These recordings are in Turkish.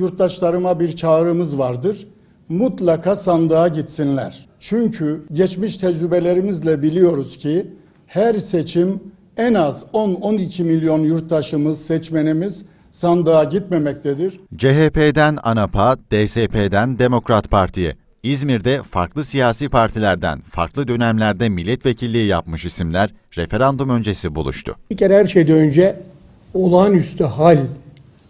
yurttaşlarıma bir çağrımız vardır. Mutlaka sandığa gitsinler. Çünkü geçmiş tecrübelerimizle biliyoruz ki her seçim en az 10-12 milyon yurttaşımız, seçmenimiz sandığa gitmemektedir. CHP'den ANAP'a, DSP'den Demokrat Parti'ye, İzmir'de farklı siyasi partilerden farklı dönemlerde milletvekilliği yapmış isimler referandum öncesi buluştu. Bir kere her şeyden önce olağanüstü hal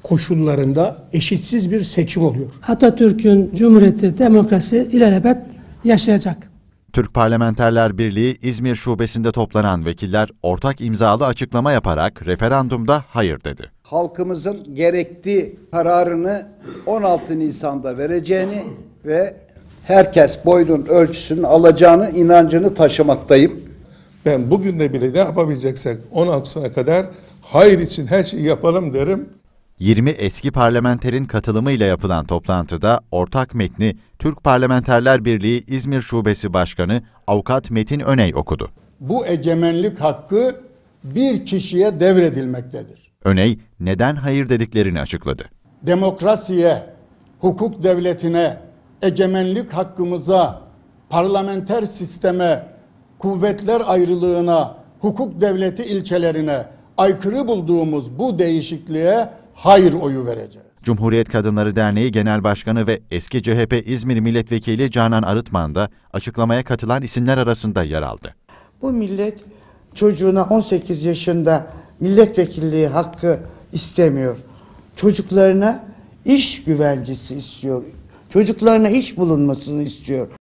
koşullarında eşitsiz bir seçim oluyor. Atatürk'ün cumhuriyeti, demokrasi ilelebet yaşayacak. Türk Parlamenterler Birliği İzmir Şubesi'nde toplanan vekiller ortak imzalı açıklama yaparak referandumda hayır dedi. Halkımızın gerekli kararını 16 Nisan'da vereceğini ve herkes boyunun ölçüsünün alacağını inancını taşımaktayım. Ben bugün de bile ne yapabileceksek 16'sına kadar hayır için her şeyi yapalım derim. 20 eski parlamenterin katılımıyla yapılan toplantıda ortak metni Türk Parlamenterler Birliği İzmir Şubesi Başkanı Avukat Metin Öney okudu. Bu egemenlik hakkı bir kişiye devredilmektedir. Öney neden hayır dediklerini açıkladı. Demokrasiye, hukuk devletine, egemenlik hakkımıza, parlamenter sisteme, kuvvetler ayrılığına, hukuk devleti ilkelerine aykırı bulduğumuz bu değişikliğe hayır oyu vereceğiz. Cumhuriyet Kadınları Derneği Genel Başkanı ve eski CHP İzmir Milletvekili Canan Arıtman da açıklamaya katılan isimler arasında yer aldı. Bu millet çocuğuna 18 yaşında milletvekilliği hakkı istemiyor. Çocuklarına iş güvencesi istiyor. Çocuklarına iş bulunmasını istiyor.